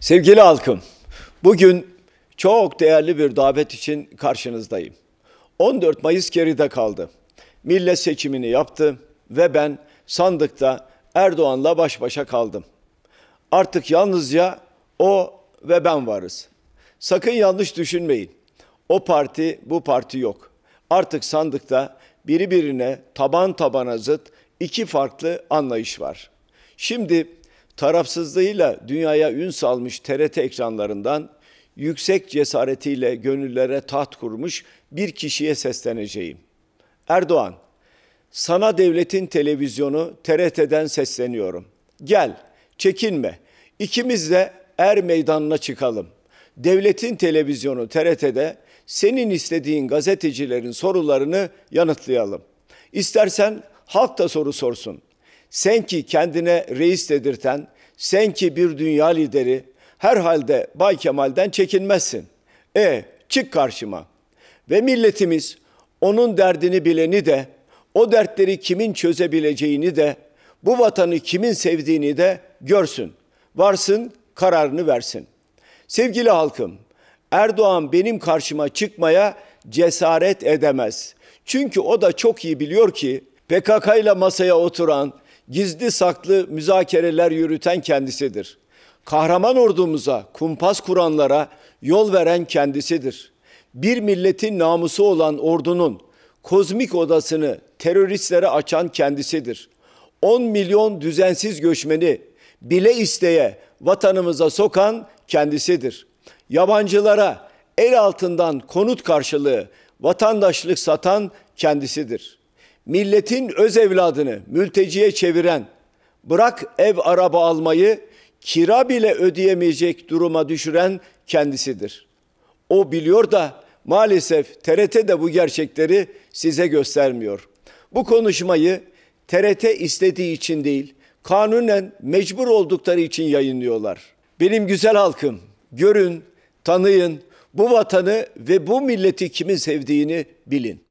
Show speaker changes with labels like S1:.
S1: Sevgili halkım, bugün çok değerli bir davet için karşınızdayım. 14 Mayıs geride kaldı. Millet seçimini yaptı ve ben sandıkta Erdoğan'la baş başa kaldım. Artık yalnızca o ve ben varız. Sakın yanlış düşünmeyin. O parti, bu parti yok. Artık sandıkta biri birine taban tabana zıt iki farklı anlayış var. Şimdi tarafsızlığıyla dünyaya ün salmış TRT ekranlarından yüksek cesaretiyle gönüllere taht kurmuş bir kişiye sesleneceğim. Erdoğan, sana devletin televizyonu TRT'den sesleniyorum. Gel, çekinme. İkimiz de er meydanına çıkalım. Devletin televizyonu TRT'de senin istediğin gazetecilerin sorularını yanıtlayalım. İstersen halk da soru sorsun. Sen ki kendine reis dedirten, sen ki bir dünya lideri, herhalde Bay Kemal'den çekinmezsin. E çık karşıma. Ve milletimiz onun derdini bileni de, o dertleri kimin çözebileceğini de, bu vatanı kimin sevdiğini de görsün. Varsın, kararını versin. Sevgili halkım, Erdoğan benim karşıma çıkmaya cesaret edemez. Çünkü o da çok iyi biliyor ki PKK ile masaya oturan gizli saklı müzakereler yürüten kendisidir. Kahraman ordumuza, kumpas kuranlara yol veren kendisidir. Bir milletin namusu olan ordunun kozmik odasını teröristlere açan kendisidir. 10 milyon düzensiz göçmeni bile isteye vatanımıza sokan kendisidir. Yabancılara el altından konut karşılığı vatandaşlık satan kendisidir milletin öz evladını mülteciye çeviren, bırak ev araba almayı, kira bile ödeyemeyecek duruma düşüren kendisidir. O biliyor da maalesef TRT de bu gerçekleri size göstermiyor. Bu konuşmayı TRT istediği için değil, kanunen mecbur oldukları için yayınlıyorlar. Benim güzel halkım, görün, tanıyın, bu vatanı ve bu milleti kimin sevdiğini bilin.